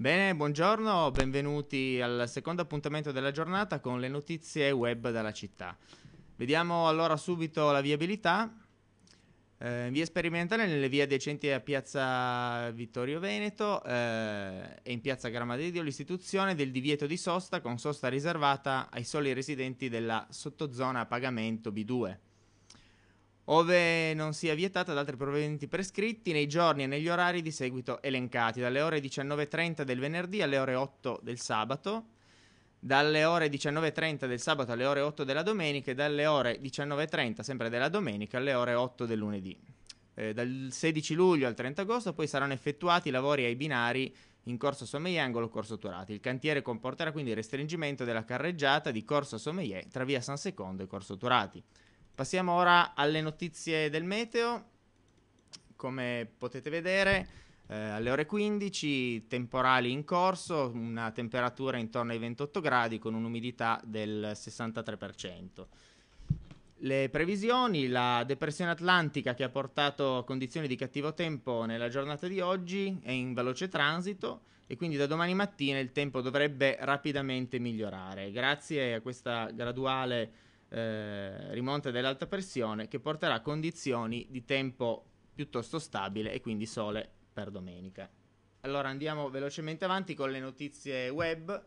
Bene, buongiorno, benvenuti al secondo appuntamento della giornata con le notizie web dalla città. Vediamo allora subito la viabilità. Eh, via sperimentale nelle vie adiacenti a Piazza Vittorio Veneto eh, e in Piazza Gramadedio l'istituzione del divieto di sosta con sosta riservata ai soli residenti della sottozona a pagamento B2 ove non sia vietata ad altri provvedimenti prescritti nei giorni e negli orari di seguito elencati, dalle ore 19.30 del venerdì alle ore 8 del sabato, dalle ore 19.30 del sabato alle ore 8 della domenica e dalle ore 19.30 sempre della domenica alle ore 8 del lunedì. Eh, dal 16 luglio al 30 agosto poi saranno effettuati i lavori ai binari in Corso Sommelier e Angolo Corso Turati. Il cantiere comporterà quindi il restringimento della carreggiata di Corso Sommelier tra via San Secondo e Corso Turati. Passiamo ora alle notizie del meteo. Come potete vedere, eh, alle ore 15 temporali in corso, una temperatura intorno ai 28 gradi con un'umidità del 63%. Le previsioni, la depressione atlantica che ha portato a condizioni di cattivo tempo nella giornata di oggi è in veloce transito e quindi da domani mattina il tempo dovrebbe rapidamente migliorare. Grazie a questa graduale eh, rimonta dell'alta pressione che porterà condizioni di tempo piuttosto stabile e quindi sole per domenica. Allora andiamo velocemente avanti con le notizie web.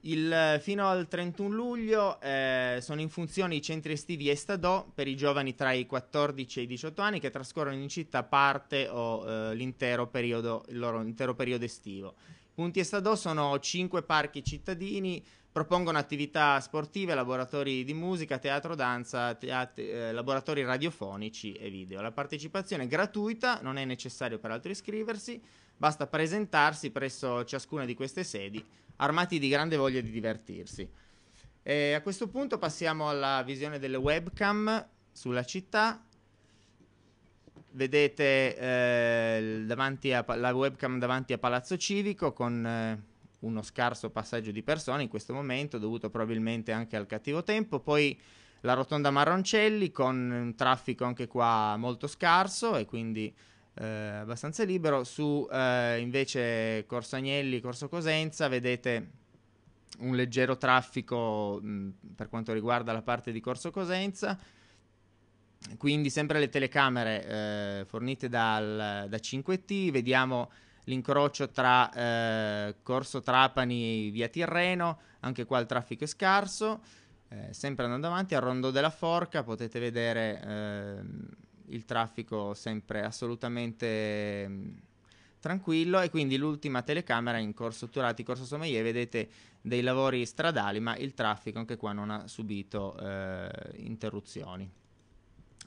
Il, eh, fino al 31 luglio eh, sono in funzione i centri estivi Estadò per i giovani tra i 14 e i 18 anni che trascorrono in città parte o eh, l'intero, periodo, l'intero periodo estivo. Punti Estadò sono cinque parchi cittadini, propongono attività sportive, laboratori di musica, teatro, danza, teat- eh, laboratori radiofonici e video. La partecipazione è gratuita, non è necessario peraltro iscriversi, basta presentarsi presso ciascuna di queste sedi, armati di grande voglia di divertirsi. E a questo punto passiamo alla visione delle webcam sulla città vedete eh, a, la webcam davanti a Palazzo Civico con eh, uno scarso passaggio di persone in questo momento dovuto probabilmente anche al cattivo tempo, poi la rotonda Marroncelli con un traffico anche qua molto scarso e quindi eh, abbastanza libero, su eh, invece Corso Agnelli, Corso Cosenza vedete un leggero traffico mh, per quanto riguarda la parte di Corso Cosenza quindi sempre le telecamere eh, fornite dal, da 5T, vediamo l'incrocio tra eh, Corso Trapani e via Tirreno, anche qua il traffico è scarso, eh, sempre andando avanti al Rondo della Forca potete vedere eh, il traffico sempre assolutamente mh, ehm, tranquillo e quindi l'ultima telecamera in Corso Turati, Corso Sommelier, vedete dei lavori stradali ma il traffico anche qua non ha subito eh, interruzioni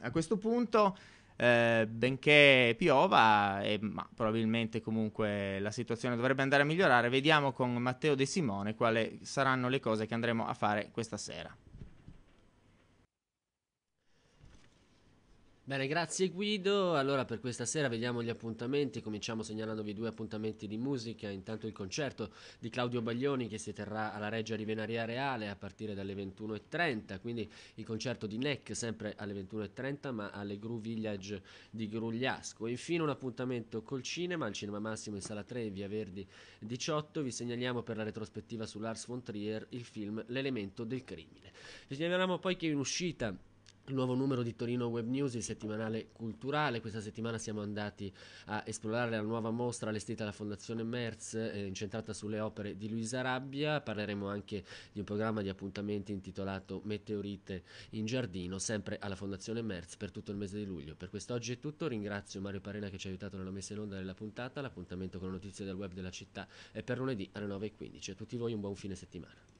a questo punto, eh, benché piova, e, eh, ma probabilmente comunque la situazione dovrebbe andare a migliorare, vediamo con Matteo De Simone quali saranno le cose che andremo a fare questa sera. Bene, grazie Guido. Allora per questa sera vediamo gli appuntamenti. Cominciamo segnalandovi due appuntamenti di musica. Intanto il concerto di Claudio Baglioni che si terrà alla Reggia Rivenaria Reale a partire dalle 21.30. Quindi il concerto di Neck sempre alle 21.30 ma alle Gru Village di Grugliasco. Infine un appuntamento col cinema, al Cinema Massimo in Sala 3, Via Verdi 18. Vi segnaliamo per la retrospettiva su Lars von Trier il film L'elemento del crimine. Vi segnaliamo poi che in uscita Nuovo numero di Torino Web News, il settimanale culturale. Questa settimana siamo andati a esplorare la nuova mostra allestita dalla Fondazione Merz, eh, incentrata sulle opere di Luisa Rabbia. Parleremo anche di un programma di appuntamenti intitolato Meteorite in giardino, sempre alla Fondazione Merz per tutto il mese di luglio. Per quest'oggi è tutto. Ringrazio Mario Parena che ci ha aiutato nella messa in onda della puntata. L'appuntamento con le notizie del web della città è per lunedì alle 9.15. A tutti voi un buon fine settimana.